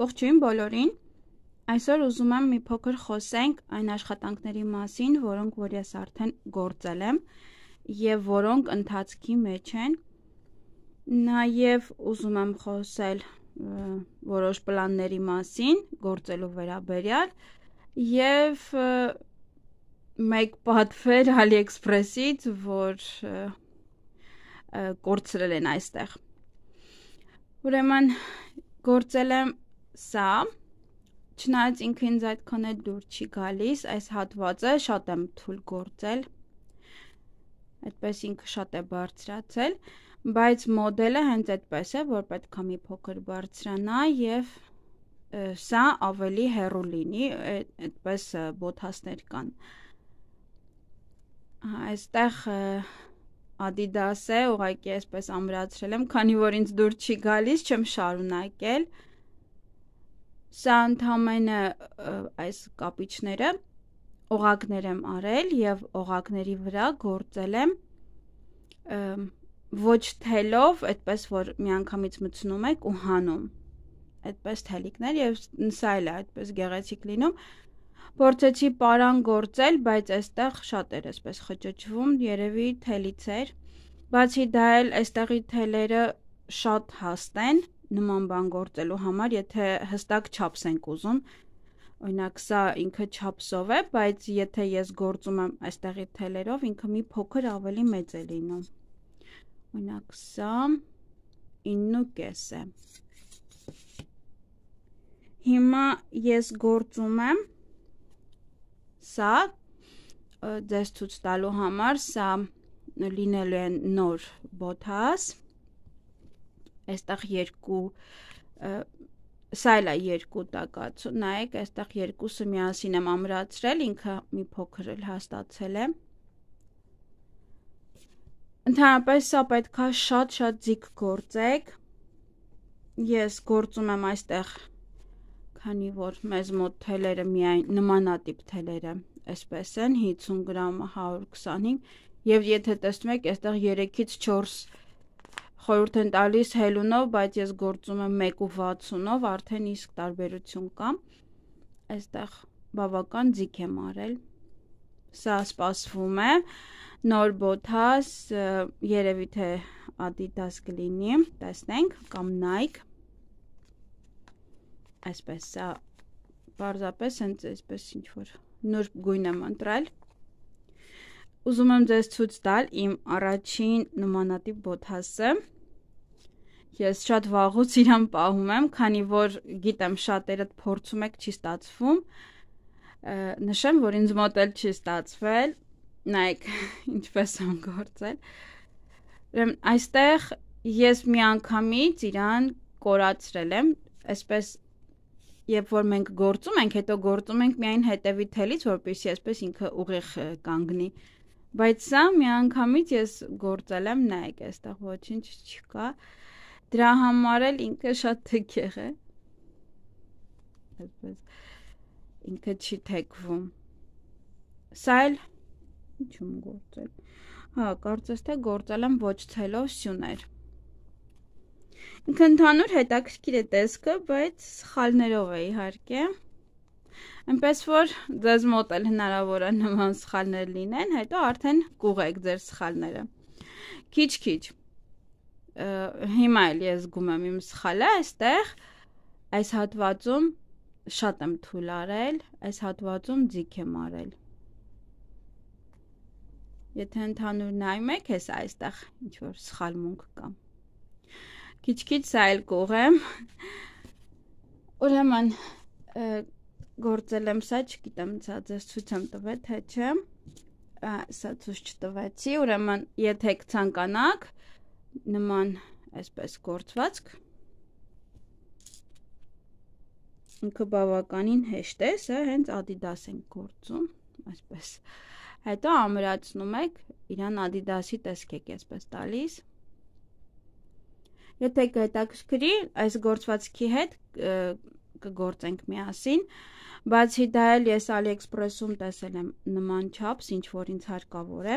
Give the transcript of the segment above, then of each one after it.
Ողջույն բոլորին։ Այսօր ուզում եմ մի փոքր խոսենք այն աշխատանքների մասին, որոնք որ ես արդեն գործել եմ եւ որոնք ընթացքի մեջ են։ Նաեւ ուզում եմ խոսել որոշ պլանների մասին գործելու վերաբերյալ եւ մեկ պատվեր AliExpress-ից, որ կորցրել են այստեղ։ Ուրեմն գործել եմ սա չնայած ինքը ինձ այդ քան էլ դուր չի գալիս, այս հատվածը շատ եմ թույլ գործել։ Այդպես ինքը շատ է բարձրացել, բայց մոդելը հենց այդպես է, որ պետք է մի փոքր բարձրանա եւ սա ավելի հեռու լինի, այդպես բոթասներ կան։ Այստեղ Adidas-ը ուղղակի այսպես ամրացրել եմ, քանի որ ինձ դուր չի գալիս, չեմ շարունակել։ Ա, Սա ընդամենը այս կապիչները օղակներ եմ արել եւ օղակների վրա գործել եմ ոչ թելով, այդպես որ միանգամից մտցնում եք ու հանում։ Այդպես թելիկներ եւ սա էլ է այդպես գեղեցիկ լինում։ Փորձեցի պարան գործել, բայց այստեղ շատ էր այսպես խճճվում, երևի թելից էր։ Բացի դա էլ այստեղի թելերը շատ հաստ են, նման բան գործելու համար, եթե հստակ չափս ենք ուզում, Օրինակ, սա ինքը չափսով է, բայց եթե ես գործում եմ այստեղի թելերով, ինքը մի փոքր ավելի մեծ է լինում։ Օրինակ, սա 9.5 է։ Հիմա ես գործում եմ սա ձեզ ցույց տալու համար, սա լինելու է նոր բոթաս 9.5 այստեղ երկու սայլա երկու տակաց նայեք այստեղ երկուսը միասին եմ ամրացրել ինքը մի փոքր էլ հաստացել է ընդհանրապես սա պետքա շատ-շատ ձիգ գործեք ես գործում եմ այստեղ քանի որ մեզ մոտ թելերը միայն նմանատիպ թելերը այսպես են 50 գրամ 125 եւ եթե տեսնում եք այստեղ 3-ից 4 խորհուրդ են տալիս հելունով, բայց ես գործում եմ 1.60-ով, արդեն իսկ տարբերություն կա։ Այստեղ բավական ձիգ եմ արել։ Սա սպասվում է նոր բոթաս, երևի թե Adidas կլինի, տեսնենք, կամ Nike։ Այսպես սա պարզապես հենց այսպես ինչ որ նուրբ գույն եմ ընտրել ուզում եմ ձեզ ցույց տալ իմ առաջին նմանատիպ բոթասը Ես շատ վաղուց իրան պահում եմ, քանի որ գիտեմ շատերդ փորձում եք չի ստացվում։ Նշեմ, որ ինձ մոտ էլ չի ստացվել։ Նայեք, ինչպես եմ գործել։ Ուրեմն այստեղ ես միանգամից իրան կորացրել եմ, այսպես երբ որ մենք գործում ենք, հետո գործում ենք միայն հետևի թելից, որպեսզի այսպես ինքը ուղիղ կանգնի։ Բայց սա միանգամից ես գործել եմ, նայեք, այստեղ ոչինչ չկա։ չի Դրա համար էլ ինքը շատ թքեղ է։ Այսպես ինքը չի թեքվում։ Սա էլ ինչ եմ գործել։ Հա, կարծես թե գործել եմ ոչ ցելով սյուներ։ Ինքը ընդհանուր հետաքրքիր է տեսքը, բայց սխալներով է իհարկե։ Էնպես որ ձեզ մոտ էլ հնարավոր է նման սխալներ լինեն, հետո արդեն կուղեք ձեր սխալները։ Քիչ-քիչ հիմա էլ ես զգում եմ իմ սխալը այստեղ այս հատվածում շատ եմ թույլ արել, այս հատվածում ձիք եմ արել։ Եթե ընդհանուր նայում եք, ես այստեղ ինչ որ սխալմունք կա։ Քիչ-քիչ սա էլ կողեմ։ Ուրեմն գործել եմ սա, չգիտեմ, սա ձեզ ցույց եմ տվել, թե չէ։ Սա ցույց չտվեցի, ուրեմն եթե կցանկանաք, նման այսպես գործվածք ինքը բավականին հեշտ է, սա հենց Adidas են գործում, այսպես։ Հետո ամրացնում եք, իրան Adidas-ի տեսքեք այսպես տալիս։ Եթե կհետաքրքրի, այս գործվածքի հետ կգործենք միասին, բացի դա էլ ես AliExpress-ում տեսել եմ նման չափս, ինչ որ ինձ հարկավոր է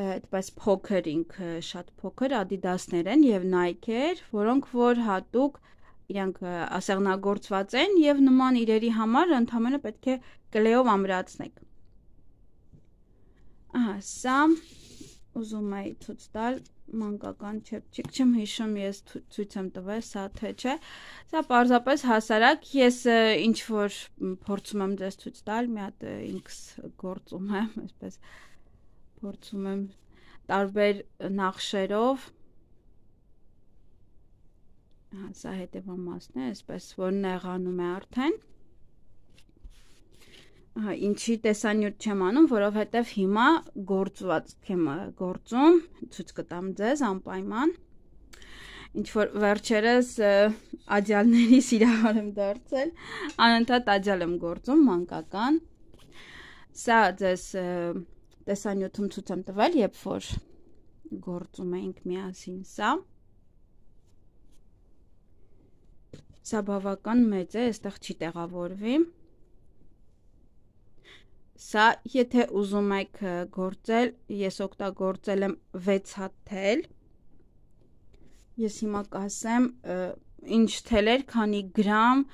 այդպես փոքր ինքը շատ փոքր Adidas-ներ են եւ Nike-եր, որոնք որ հատուկ իրանք ասեղնագործված են եւ նման իրերի համար ընդամենը պետք է կլեյով ամրացնեք։ Ահա, սա ուզում եի ցույց տալ մանկական չեփչիկ, չեմ հիշում ես ցույց եմ տվել, սա թե չէ։ Սա պարզապես հասարակ, ես ինչ որ փորձում եմ ձեզ ցույց տալ, մի հատ ինքս գործում եմ, այսպես Փորձում եմ տարբեր նախշերով Հա, սա հետևամասն է, այսպես որ նեղանում է արդեն։ Ահա, ինչի տեսանյութ չեմ անում, որովհետև հիմա գործված եմ գործում, ցույց կտամ ձեզ անպայման։ Ինչ որ վերջերս աջալների սիրահար եմ դարձել, անընդհատ աջալ եմ գործում մանկական։ Սա ձեզ և, տեսանյութում ցույց եմ տվել, երբ որ գործում ենք միասին սա։ Սա բավական մեծ է, այստեղ չի տեղավորվի։ Սա, եթե ուզում եք գործել, ես օգտագործել եմ 6 հատ թել։ Ես հիմա կասեմ, ինչ թելեր, քանի գրամ,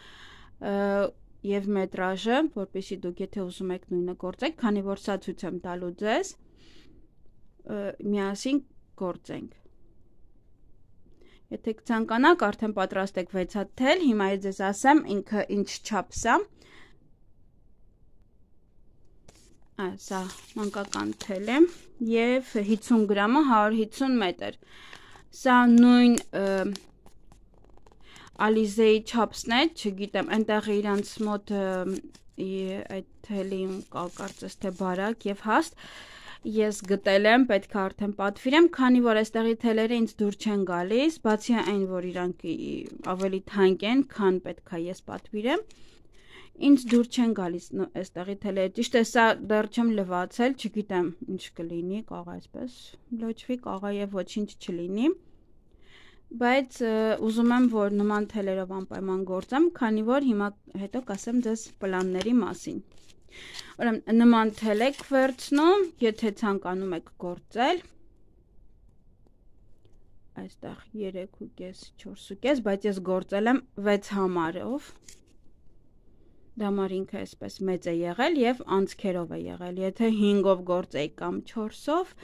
եւ մետրաժը, որpեսի դուք եթե ուզում եք նույնը գործեք, քանի որ սա ցույց եմ տալու ձեզ, միասին գործենք։ Եթե ցանկանաք, արդեն պատրաստ եք վեցաթել, հիմա ես ձեզ ասեմ ինքը ինչ չափսա։ Ա, սա մանկական թել է եւ 50 գրամը 150 մետր։ Սա նույն և, Ալիզեի չափսն է, չգիտեմ, այնտեղ իրանց մոտ այդ թելին կա կարծես թե բարակ եւ հաստ ես գտել եմ, պետք է արդեն պատվիրեմ, քանի որ այստեղի թելերը ինձ դուր չեն գալիս, բացի այն, որ իրանք ավելի թանկ են, քան պետք է ես պատվիրեմ, ինձ դուր չեն գալիս այստեղի թելերը։ Ճիշտ է, սա դեռ չեմ լվացել, չգիտեմ ինչ կլինի, կաղա այսպես լոճվի, կաղա եւ ոչինչ չլինի։ չլ բայց ուզում եմ, որ նման թելերով անպայման գործեմ, քանի որ հիմա հետո կասեմ ձեզ պլանների մասին։ Ուրեմն նման թել եք վերցնում, եթե ցանկանում եք գործել։ Այստեղ 3.5, 4.5, բայց ես գործել եմ 6 համարով։ Դա համար ինքը այսպես մեծ է եղել եւ անցքերով է եղել։ Եթե 5-ով գործեի կամ 4-ով,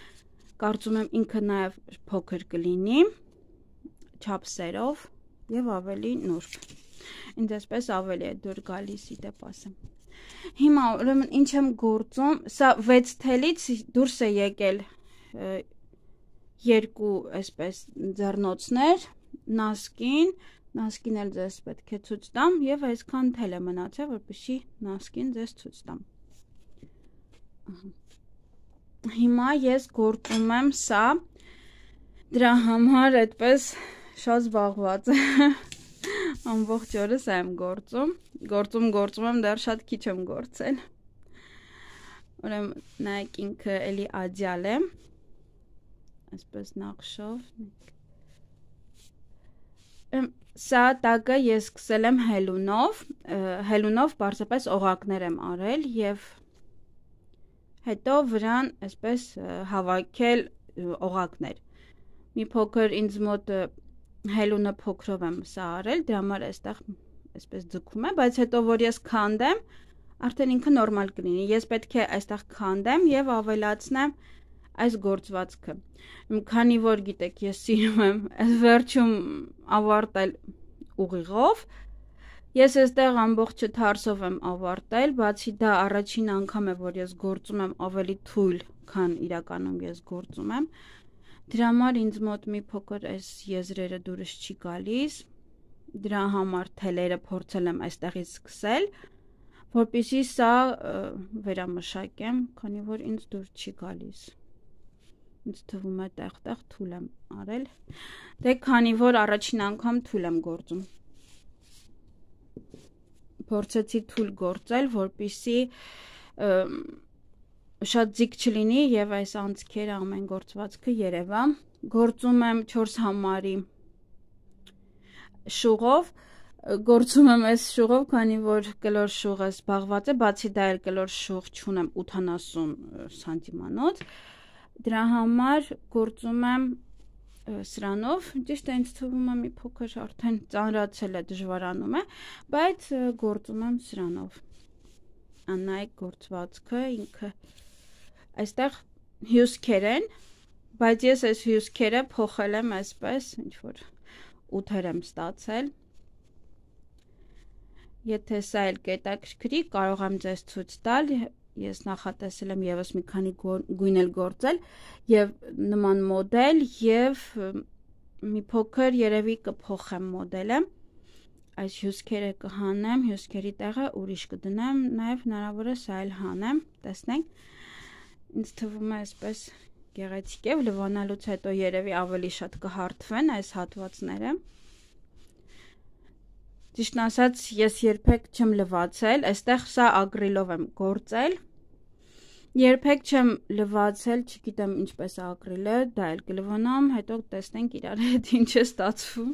կարծում եմ ինքը նաեւ փոքր կլինի։ կլ չափսերով եւ ավելի նուրբ։ Ինձ այսպես ավելի է դուր գալիս իդեպ ասեմ։ Հիմա ուրեմն ինչ եմ գործում, սա 6 թելից դուրս է եկել երկու այսպես ձեռնոցներ, նասկին, նասկին էլ ձեզ պետք է ցույց տամ եւ այսքան թել է մնացել, որպեսզի նասկին ձեզ ցույց տամ։ Հիմա ես գործում եմ սա դրա համար այդպես շատ զբաղված եմ։ Ամբողջ օրս եմ գործում։ Գործում գործում եմ, դեռ շատ քիչ եմ գործել։ Ուրեմն նայեք ինքը էլի աջալ է։ Այսպես նախշով։ Սա տակը ես սկսել եմ հելունով, հելունով բարձրապես օղակներ եմ արել եւ հետո վրան այսպես հավաքել օղակներ։ Մի փոքր ինձ մոտ հելունը փոքրով եմ սա արել, դրա համար էստեղ այսպես ձգում է, բայց հետո որ ես քանդեմ, արդեն ինքը նորմալ կլինի։ Ես պետք է այստեղ քանդեմ եւ ավելացնեմ այս գործվածքը։ Քանի որ գիտեք, ես սիրում եմ այս վերջում ավարտել ուղիղով, Ես այստեղ ամբողջը թարսով եմ ավարտել, բացի դա առաջին անգամ է, որ ես գործում եմ ավելի թույլ, քան իրականում ես գործում եմ։ Դրա համար ինձ մոտ մի փոքր այս եզրերը դուրս չի գալիս։ Դրա համար թելերը փորձել եմ այստեղից սկսել, որpիսի սա վերամշակեմ, քանի որ ինձ դուր չի գալիս ինձ թվում է տեղ-տեղ թուլ եմ արել։ Դե քանի որ առաջին անգամ թուլ եմ գործում։ Փորձեցի թուլ գործել, որpիսի շատ ձիգ չլինի եւ այս անցքերը ամեն գործվածքը երևա։ Գործում եմ 4 համարի շուղով գործում եմ այս շուղով, քանի որ կլոր շուղը զբաղված է, բացի դա էլ կլոր շուղ չունեմ 80 սանտիմանոց։ Դրա համար գործում եմ սրանով, ճիշտ է, ինձ թվում է մի փոքր արդեն ծանրացել է, դժվարանում է, բայց գործում եմ սրանով։ Անայք գործվածքը ինքը այստեղ հյուսքեր են, բայց ես այս հյուսքերը փոխել եմ այսպես, ինչ որ ութեր եմ ստացել։ Եթե սա էլ կետակշկրի, կարող եմ ձեզ ցույց տալ, ես նախատեսել եմ եւս մի քանի գույնել գործել եւ նման մոդել եւ մի փոքր երևի կփոխեմ մոդելը այս հյուսքերը կհանեմ, հյուսքերի տեղը ուրիշ կդնեմ, նաև հնարավոր է սա էլ հանեմ, տեսնենք ինձ թվում է այսպես գեղեցիկ է լվանալուց հետո երևի ավելի շատ կհարթվեն այս հատվածները Ճիշտն ասած ես երբեք չեմ լվացել այստեղ սա ագրիլով եմ գործել երբեք չեմ լվացել չգիտեմ ինչպես ագրիլը դա էլ կլվանամ հետո տեսնենք իրար հետ ինչ է ստացվում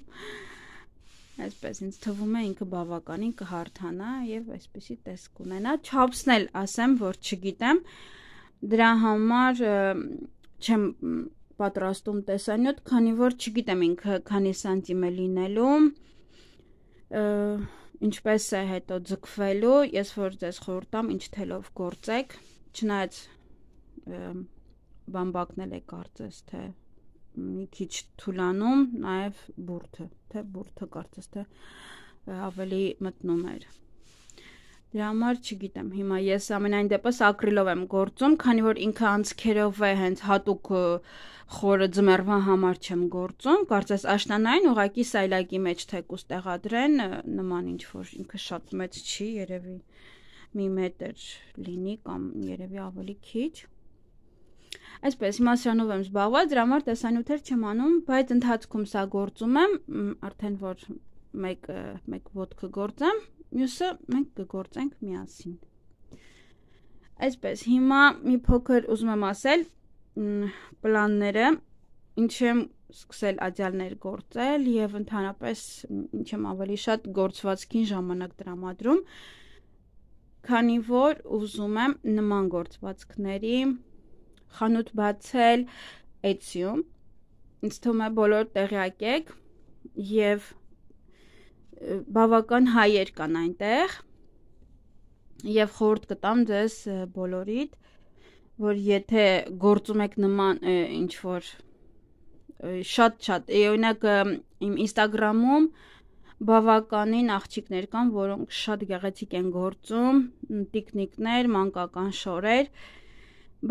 այսպես ինձ թվում է ինքը բավականին կհարթանա եւ այսպեսի տեսք ունենա չափսնել ասեմ որ չգիտեմ դրա համար չեմ պատրաստում տեսանյութ, քանի որ չգիտեմ ինքը քանի սանտիմ է լինելու։ Ինչպես է հետո ձգվելու, ես որ ձեզ խորտամ ինչ թելով գործեք, չնայած բամբակն էլ է կարծես թե մի քիչ թուլանում, նաև բուրթը, թե բուրթը կարծես թե ավելի մտնում էր։ Դրա համար չգիտեմ, հիմա ես ամենայն դեպս ակրիլով եմ գործում, քանի որ ինքը անցքերով է հենց հատուկ խորը ձմեռվա համար չեմ գործում, կարծես աշնանային ուղակի սայլակի մեջ թեկուս տեղադրեն նման ինչ որ ինքը շատ մեծ չի, երևի մի մետր լինի կամ երևի ավելի քիչ։ Այսպես հիմա սրանով եմ զբաղված, դրա համար տեսանյութեր չեմ անում, բայց ընթացքում սա գործում եմ, արդեն որ մեկ մեկ ոդկը գործեմ, մյուսը մենք կգործենք միասին։ Այսպես, հիմա մի փոքր ուզում եմ ասել պլանները, ինչ եմ սկսել ադյալներ գործել եւ ընդհանրապես ինչ եմ ավելի շատ գործվածքին ժամանակ տրամադրում, քանի որ ուզում եմ նման գործվածքների խանութ բացել Etsy-ում։ Ինձ թվում է բոլոր տեղյակ եք եւ բավական հայեր կան այնտեղ եւ խորտ կտամ ձեզ բոլորիդ որ եթե գործում եք նման ինչ որ շատ-շատ օրինակ իմ Instagram-ում բավականին աղջիկներ կան, որոնք շատ գեղեցիկ են գործում, տիկնիկներ, մանկական շորեր,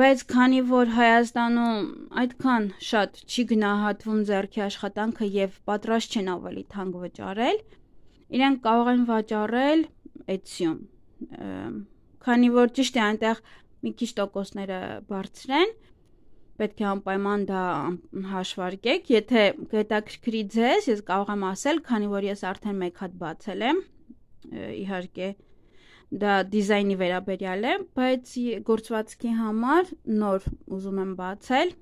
բայց քանի որ Հայաստանում այդքան շատ չի գնահատվում ձեռքի աշխատանքը եւ պատրաստ չեն ավելի թանկ վճարել, իրենք կարող են վաճառել Etsy-ում։ Քանի որ ճիշտ է այնտեղ մի քիչ տոկոսները բարձրեն, պետք է անպայման դա հաշվարկեք, եթե հետաքրքրի ձեզ, ես կարող եմ ասել, քանի որ ես արդեն մեկ հատ բացել եմ, իհարկե դա դիզայնի վերաբերյալ է, բայց գործվածքի համար նոր ուզում եմ բացել։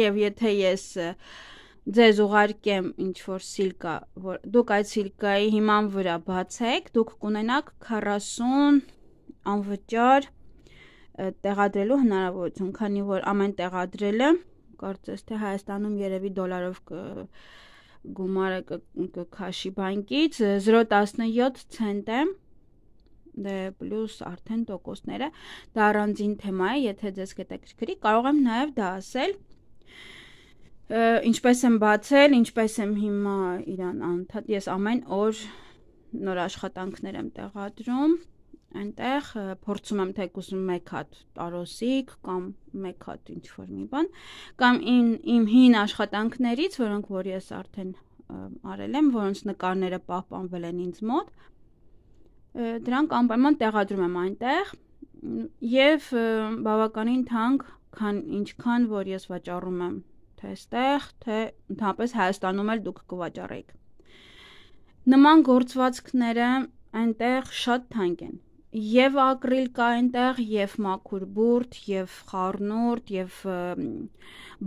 Եվ եթե ես և ձեզ ուղարկեմ ինչ որ սիլկա, որ դուք այդ սիլկայի հիման վրա բացեք, դուք կունենաք 40 անվճար տեղադրելու հնարավորություն, քանի որ ամեն տեղադրելը կարծես թե Հայաստանում երևի դոլարով կ գումարը կքաշի բանկից 0.17 ցենտ է դե պլյուս արդեն տոկոսները դա առանձին թեմա է եթե ձեզ կետակրկրի կարող եմ նաև դա ասել ինչպես եմ բացել, ինչպես եմ հիմա իրան անդադ, ես ամեն օր նոր աշխատանքներ եմ տեղադրում, այնտեղ փորձում եմ թեկուզ մեկ հատ տարոսիկ կամ մեկ հատ ինչ որ մի բան, կամ ին, իմ հին աշխատանքներից, որոնք որ ես արդեն արել եմ, որոնց նկարները պահպանվել են ինձ մոտ, դրանք անպայման տեղադրում եմ այնտեղ եւ բավականին թանկ, քան ինչքան որ ես վաճառում եմ թե ստեղ, թե ընդհանրապես Հայաստանում էլ դուք կվաճառեք։ Նման գործվածքները այնտեղ շատ թանկ են։ Եվ ակրիլ կա այնտեղ, եւ մաքուր բուրդ, եւ խառնուրդ, եւ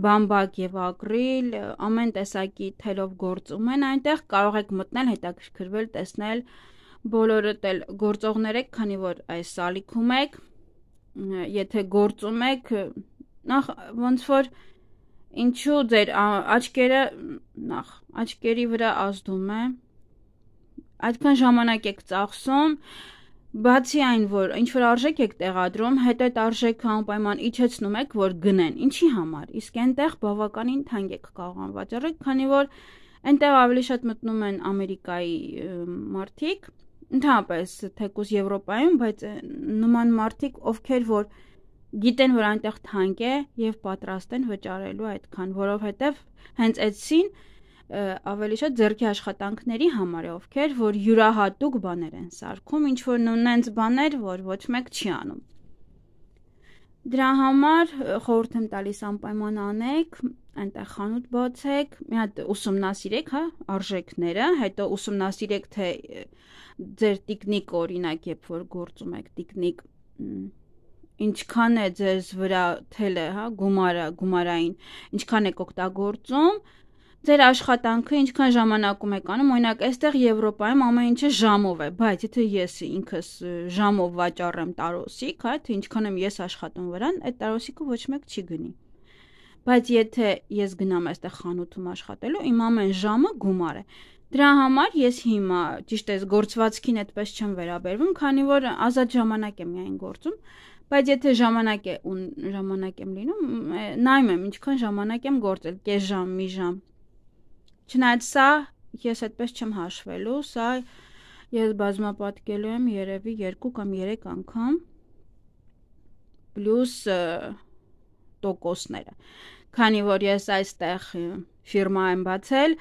բամբակ եւ ակրիլ, ամեն տեսակի թելով գործում են այնտեղ, կարող եք մտնել, հետաքրքրվել, տեսնել բոլորդ էլ գործողներ եք, քանի որ այս սալիքում եք, եթե գործում եք, նախ ոնց որ Ինչու ձեր աչքերը նախ աչքերի վրա ազդում է։ Այդքան ժամանակ եք ծախսում, բացի այն, որ ինչ որ արժեք եք տեղադրում, հետ այդ արժեքը անպայման իջեցնում եք, որ գնեն։ Ինչի համար։ Իսկ այնտեղ բավականին թանկ եք կարողան վաճառել, քանի որ այնտեղ ավելի շատ մտնում են ամերիկայի մարդիկ, ընդհանրապես թեկուզ Եվրոպայում, բայց նման մարդիկ, ովքեր որ և գիտեն, որ այնտեղ թանկ է եւ պատրաստ են վճարելու այդքան, որովհետեւ հենց այդսին ավելի շատ ձերքի աշխատանքների համար է ովքեր, որ յուրահատուկ բաներ են սարքում, ինչ որ նույնենց բաներ, որ ոչ մեկ չի անում։ Դրա համար խորհուրդ եմ տալիս անպայման անեք, այնտեղ խանութ բացեք, մի հատ ուսումնասիրեք, հա, արժեքները, հետո ուսումնասիրեք թե ձեր տիկնիկ օրինակ, երբ որ գործում եք տիկնիկ ինչքան է ձեզ վրա թելը, հա, գումարը, գումարային, ինչքան եք օգտագործում, ձեր աշխատանքը ինչքան ժամանակում եք անում, օրինակ, այստեղ Եվրոպայում ամեն ինչը ժամով է, բայց եթե ես ինքս ժամով վաճառեմ տարոսիկ, հա, թե ինչքան եմ ես աշխատում վրան, այդ տարոսիկը ոչ մեկ չի գնի։ Բայց եթե ես գնամ այստեղ խանութում աշխատելու, իմ ամեն ժամը գումար է։ Դրա համար ես հիմա ճիշտ էս գործվածքին այդպես չեմ վերաբերվում, քանի որ ազատ ժամանակ եմ միայն գործում, բայց եթե ժամանակ է ու ժամանակ եմ լինում, նայում եմ ինչքան ժամանակ եմ գործել, կես ժամ, մի ժամ։ Չնայած սա ես այդպես չեմ հաշվելու, սա ես բազմապատկելու եմ երևի 2 կամ 3 անգամ պլյուս տոկոսները։ Քանի որ ես այստեղ ֆիրմա եմ բացել,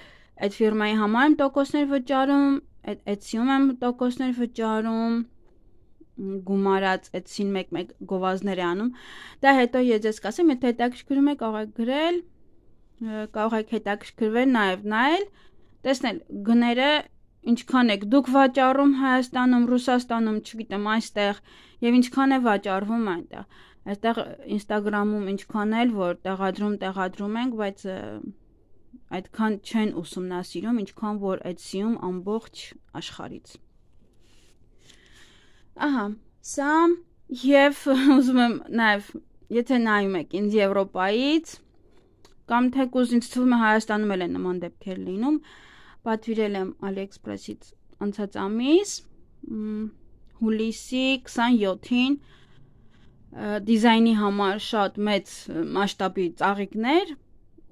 այդ ֆիրմայի համար եմ տոկոսներ վճարում, այդ էցիում եմ տոկոսներ վճարում, այդ, գումարած այդ սին 1-1 գովազներ է անում։ Դա հետո ես ձեզ կասեմ, եթե հետաքրքրում է կարող եք գրել, կարող եք հետաքրքրվել նաև նայել, տեսնել գները ինչքան եք դուք վաճառում Հայաստանում, Ռուսաստանում, չգիտեմ, այստեղ եւ ինչքան է վաճառվում այնտեղ։ Այստեղ Instagram-ում ինչքան էլ որ տեղադրում տեղադրում ենք, բայց այդքան չեն ուսումնասիրում, ինչքան որ այդ սիում ամբողջ աշխարից։ Ահա, սա եւ ուզում եմ նաեւ եթե նայում եք ինձ Եվրոպայից կամ թեկուզ ինձ թվում է Հայաստանում էլ են նման դեպքեր լինում, պատվիրել եմ AliExpress-ից անցած ամիս հուլիսի 27-ին դիզայնի համար շատ մեծ մասշտաբի ծաղիկներ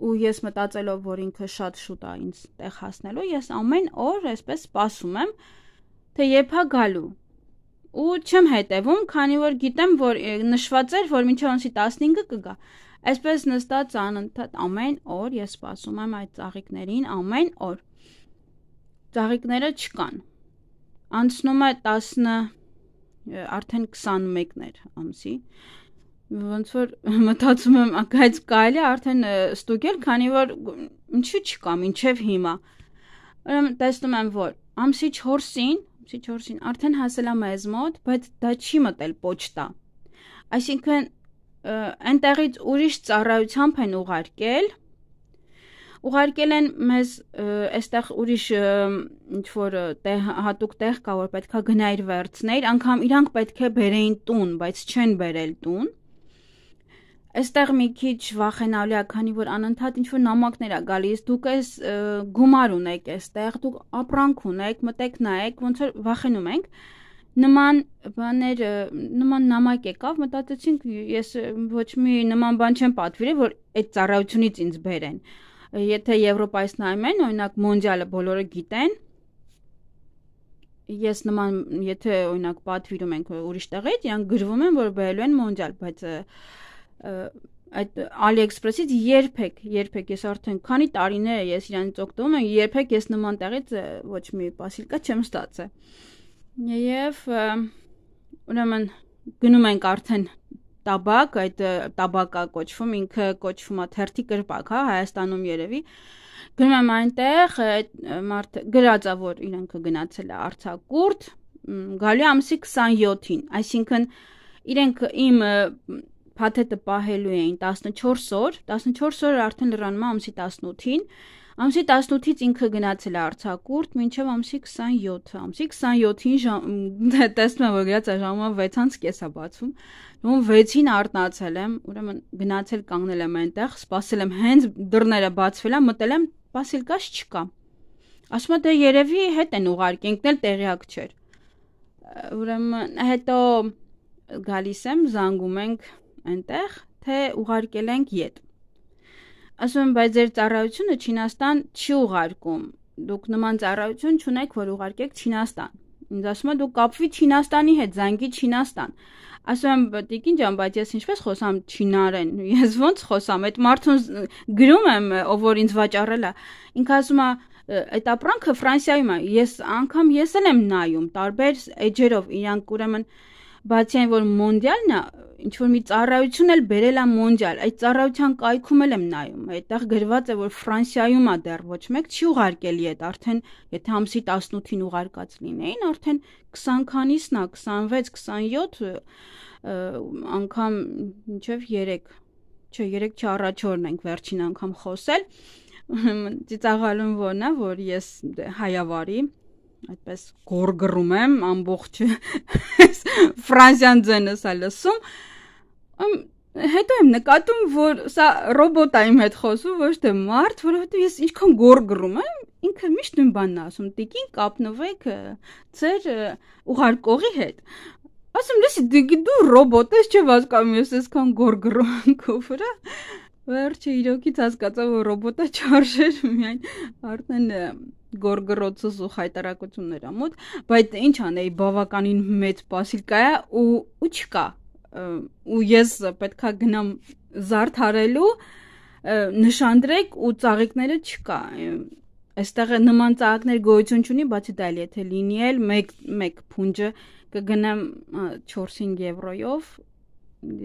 ու ես մտածելով, որ ինքը շատ շուտ է ինձ տեղ հասնելու, ես ամեն օր այսպես սպասում եմ, թե երբ է գալու ու չեմ հետևում, քանի որ գիտեմ, որ նշված էր, որ մինչև ոնցի 15-ը կգա։ Այսպես նստած անընդհատ ամեն օր ես սպասում եմ այդ ծաղիկներին ամեն օր։ Ծաղիկները չկան։ Անցնում է 10 արդեն 21-ն էր ամսի ոնց որ մտածում եմ, այս կարելի արդեն ստուգել, քանի որ ինչու չկա մինչև հիմա։ Ուրեմն տեսնում եմ, որ ամսի 4-ին չի 4-ին, արդեն հասել է մեզ մոտ, բայց դա չի մտել почта։ Այսինքն այնտեղից ուրիշ ծառայությամբ են ուղարկել ուղարկել են մեզ այստեղ ուրիշ ինչ որ տեղ հատուկ տեղ կա որ պետքա գնայր վերցներ, անգամ իրանք պետք է բերեին տուն, բայց չեն բերել տուն այստեղ մի քիչ վախենալու է, քանի որ անընդհատ ինչ-որ նամակներ է գալիս, դուք էս գումար ունեք այստեղ, դուք ապրանք ունեք, մտեք նայեք, ոնց որ վախենում ենք։ Նման բաներ, նման նամակ եկավ, մտածեցինք ես ոչ մի նման բան չեմ պատվիրել, որ այդ ծառայությունից ինձ բերեն։ Եթե Եվրոպայից նայում են, օրինակ մոնդիալը բոլորը գիտեն, ես նման եթե օրինակ պատվիրում ենք ուրիշ տեղից, իրանք գրվում են, որ բերելու են մոնդիալ, բայց և, այդ AliExpress-ից երբեք, երբեք ես արդեն քանի տարիներ ես իրանից օգտվում եմ, երբեք ես նման տեղից ոչ մի պասիլկա չեմ ստացել։ Եվ ուրեմն գնում ենք արդեն տաբակ, այդ տաբակա կոչվում, ինքը կոչվում է թերթի կրպակ, հա, Հայաստանում երևի։ Գնում եմ այնտեղ, մարդ գրածա որ իրենքը գնացել է Արցակուրտ, գալի ամսի 27-ին, այսինքն իրենք իմ փաթեթը պահելու էին 14 օր, 14 օր արդեն լրանմա ամսի 18-ին, Ամսի 18-ից ինքը գնացել է Արցակուրտ, մինչև ամսի 27-ը։ Ամսի 27-ին դե, տեսնում եմ, որ գրած է ժամը 6:30 է բացում։ Նույն 6-ին արթնացել եմ, ուրեմն գնացել կանգնել եմ այնտեղ, սպասել եմ հենց դռները բացվելա, մտել եմ, Պասիլկաս չկա։ Ասում է դե երևի հետ են ուղարկենք, դեռ տեղյակ չէր։ Ուրեմն հետո գալիս եմ, զանգում ենք այնտեղ, թե ուղարկել ենք յետ։ Ասում եմ, բայց ձեր ծառայությունը Չինաստան չի ուղարկում։ Դուք նման ծառայություն չունեք, որ ուղարկեք Չինաստան։ Ինձ ասում է դու կապվի Չինաստանի հետ, զանգի Չինաստան։ Ասում եմ, Տիկին ջան, բայց ես ինչպես խոսամ չինարեն։ Ես ոնց խոսամ։ Այդ մարդուն գրում եմ, ով որ ինձ վաճառել է։ Ինքը ասում է, այդ ապրանքը Ֆրանսիայում է։ Ես անգամ ես էլ եմ նայում, տարբեր էջերով իրանք ուրեմն են բացի այն, որ մոնդիալն է, ինչ որ մի ծառայություն էլ բերել է մոնդիալ, այդ ծառայության կայքում էլ եմ նայում, այդտեղ գրված է, որ Ֆրանսիայում է դեռ ոչ մեկ չի ուղարկելի այդ, արդեն եթե ամսի 18-ին ուղարկած լինեին, արդեն 20 քանիսն է, 26, 27 անգամ ինչև 3, չէ, 3 չի առաջորն ենք վերջին անգամ խոսել ծիծաղալուն որն է, որ ես դե, հայավարի այդպես գորգռում եմ ամբողջ այս ֆրանսիան ձենս է լսում հետո եմ նկատում որ սա ռոբոտ է իմ հետ խոսում ոչ թե մարդ որովհետեւ ես ինչքան գորգռում եմ ինքը միշտ նույն բանն է ասում տիկին կապնվեք ծեր ուղարկողի հետ ասում լսի դու դու ռոբոտ ես չէ հասկանում ես այսքան գորգռում քո վրա վերջը իրոքից հասկացա որ ռոբոտը չարժեր միայն արդեն գորգրոցը զուխ հայտարարություններ ամոթ, բայց ինչ անեի, բավականին մեծ պասիլկա է ու ու չկա։ Ու ես պետքա գնամ զարթարելու նշանդրեք ու ծաղիկները չկա։ Այստեղ նման ծաղիկներ գոյություն չունի, բացի դա էլ եթե լինի էլ 1 փունջը կգնեմ 4-5 եվրոյով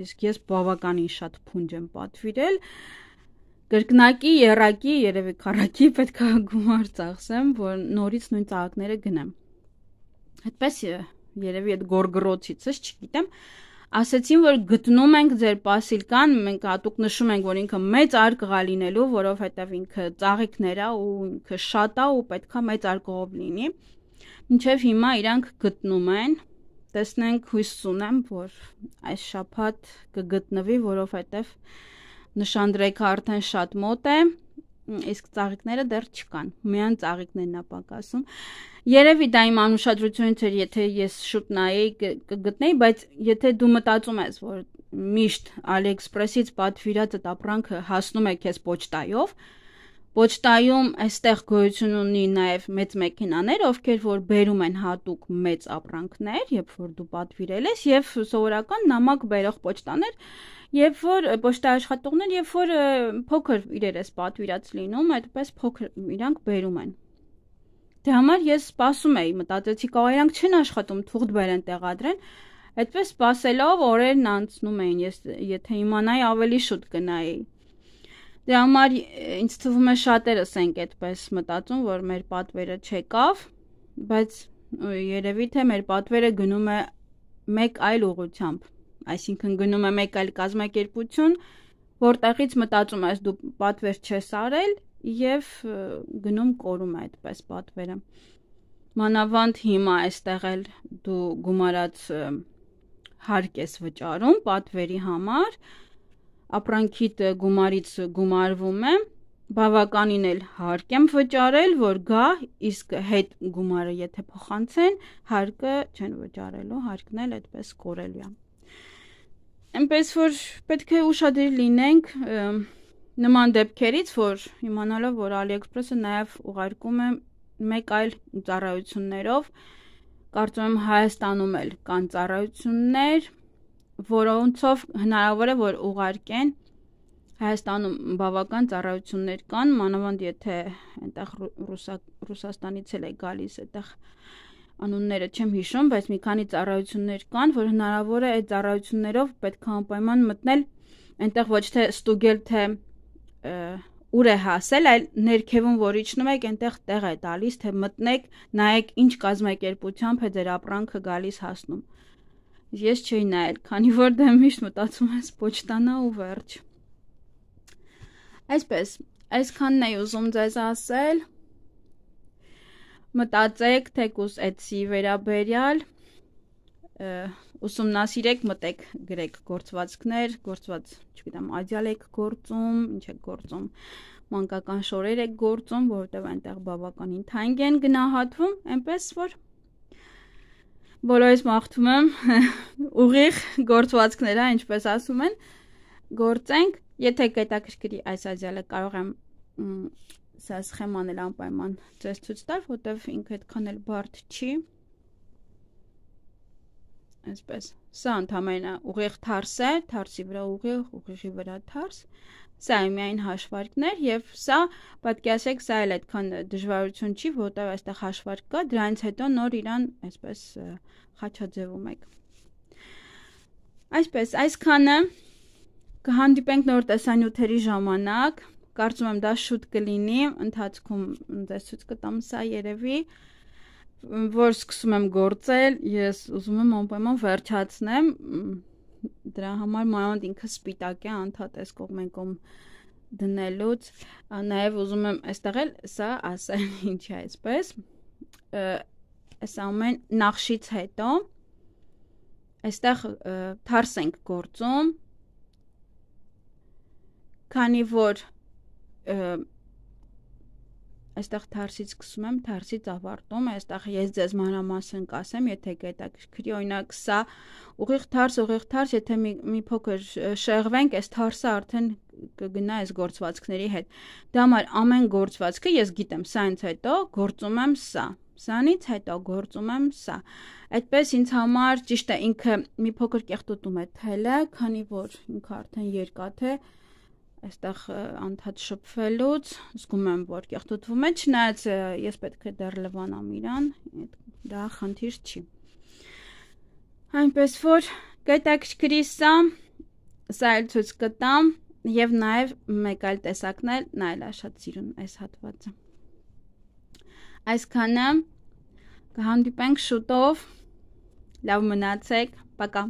իսկ ես բավականին շատ փունջ եմ պատվիրել կրկնակի, երակի, երևի քարակի պետքա գումար ծախսեմ, որ նորից նույն ծաղկները գնեմ։ Այդպես երևի այդ գորգրոցից, ես չգիտեմ, ասացին, որ գտնում ենք ձեր Պասիլկան, մենք հատուկ նշում ենք, որ ինքը մեծ արկղա լինելու, որովհետև ինքը ծաղիկներ է ու ինքը շատ է ու պետքա մեծ արկղով լինի։ Մինչև հիմա իրանք գտնում են, տեսնենք հույս ունեմ, որ այս շաբաթ կգտնվի, որովհետև նշանդրեքը արդեն շատ մոտ է, իսկ ծաղիկները դեռ չկան։ Միան ծաղիկներն է պակասում։ Երևի դա իմ անուշադրությունից էր, եթե ես շուտ նայի կգտնեի, բայց եթե դու մտածում ես, որ միշտ AliExpress-ից պատվիրած այդ ապրանքը հասնում է քեզ почտայով, Պոչտայում այստեղ գոյություն ունի նաև մեծ մեքենաներ, ովքեր որ բերում են հատուկ մեծ ապրանքներ, երբ որ դու պատվիրել ես, եւ սովորական նամակ բերող պոչտաներ, երբ որ պոչտայի աշխատողներ, երբ որ փոքր իրերես պատվիրած լինում, այդպես փոքր իրանք բերում են։ Դե համար ես սպասում էի, մտածեցի կարող իրանք չեն աշխատում, թուղթ բերեն տեղադրեն, այդպես սպասելով օրերն անցնում էին, ես եթե իմանայի ավելի շուտ գնայի։ Դրա համար ինձ թվում է շատերս ենք այդպես մտածում, որ մեր պատվերը չեկավ, բայց երևի թե մեր պատվերը գնում է մեկ այլ ուղությամբ, այսինքն գնում է մեկ այլ կազմակերպություն, որտեղից մտածում ես դու պատվեր չես արել եւ գնում կորում է այդպես պատվերը։ Մանավանդ հիմա այստեղ էլ դու գումարած հարկ ես վճարում պատվերի համար, ապրանքիդ գումարից գումարվում է, բավականին էլ հարկ եմ վճարել, որ գա, իսկ հետ գումարը եթե փոխանցեն, հարկը չեն վճարելու, հարկն էլ այդպես կորելու է։ Էնպես որ պետք է ուշադիր լինենք նման դեպքերից, որ իմանալով, որ AliExpress-ը նաև ուղարկում է մեկ այլ ծառայություններով, կարծում եմ Հայաստանում էլ կան ծառայություններ, որոնցով հնարավոր է որ ուղարկեն Հայաստանում բավական ծառայություններ կան, մանավանդ եթե այնտեղ Ռուսա, Ռուսաստանից էլ է գալիս այդտեղ անունները չեմ հիշում, բայց մի քանի ծառայություններ կան, որ հնարավոր է այդ ծառայություններով պետք է անպայման մտնել այնտեղ ոչ թե ստուգել թե ուր է հասել, այլ ներքևում որ իջնում եք, այնտեղ տեղ է տալիս, թե մտնեք, նայեք ինչ կազմակերպությամբ է ձեր ապրանքը գալիս հասնում։ Ես չէի նայել, քանի որ դեմ միշտ մտածում ես почтանա ու վերջ։ Այսպես, այսքանն էի ուզում ձեզ ասել։ Մտածեք, թե կուս էցի վերաբերյալ ուսումնասիրեք, մտեք, գրեք գործվածքներ, գործված, չգիտեմ, այդյալ եք գործում, ինչ եք գործում, մանկական շորեր եք գործում, որովհետև այնտեղ բավականին թանկ են գնահատվում, այնպես որ Բոլորից մաղթում եմ ուղիղ գործվածքները, ինչպես ասում են, գործենք, եթե կետակրկրի այս ազյալը կարող եմ սա սխեմանել անպայման ձեզ ցույց տալ, որտեվ ինքը այդքան էլ բարդ չի։ Այսպես։ Սա ընդհանրապես ուղիղ թարս է, թարսի վրա ուղիղ, ուղիղի վրա թարս։ ու սա է միայն հաշվարկներ եւ սա պատկերացեք սա էլ այդքան դժվարություն չի որտեղ այստեղ հաշվարկ կա դրանից հետո նոր իրան այսպես խաչաձևում եք այսպես այսքանը կհանդիպենք նոր տեսանյութերի ժամանակ կարծում եմ դա շուտ կլինի ընթացքում տեսուց կտամ սա երևի որ սկսում եմ գործել ես ուզում եմ անպայման վերջացնեմ դրա համար մանդ ինքը սպիտակ է անթատես կողմեն կողմ դնելուց նաև ուզում եմ այստեղ էլ սա ասեմ ինչ է այսպես այս ամեն նախշից հետո այստեղ թարս ենք գործում քանի որ այստեղ թարսից սկսում եմ, թարսից ավարտում, այստեղ ես ձեզ մանրամասն կասեմ, եթե կետակրկրի, օրինակ սա ուղիղ թարս, ուղիղ թարս, եթե մի, մի փոքր շեղվենք, այս թարսը արդեն կգնա այս գործվածքների հետ։ Դա համար ամեն գործվածքը ես գիտեմ, սայից հետո գործում եմ սա, սանից հետո գործում եմ սա։ Այդպես ինձ համար ճիշտ է ինքը մի փոքր կեղտոտում է թելը, քանի որ ինքը արդեն երկաթ է, երկա, թե, այստեղ անդադ շփվելուց զգում եմ, որ կեղտոտվում է, չնայած ես պետք է դեռ լվանամ իրան, դա խնդիր չի։ Այնպես որ գետակշկրիսա սայլ ցույց կտամ եւ նաեւ մեկ այլ տեսակն է նայել շատ սիրուն այս հատվածը։ Այսքանը կհանդիպենք շուտով։ Լավ մնացեք, пока։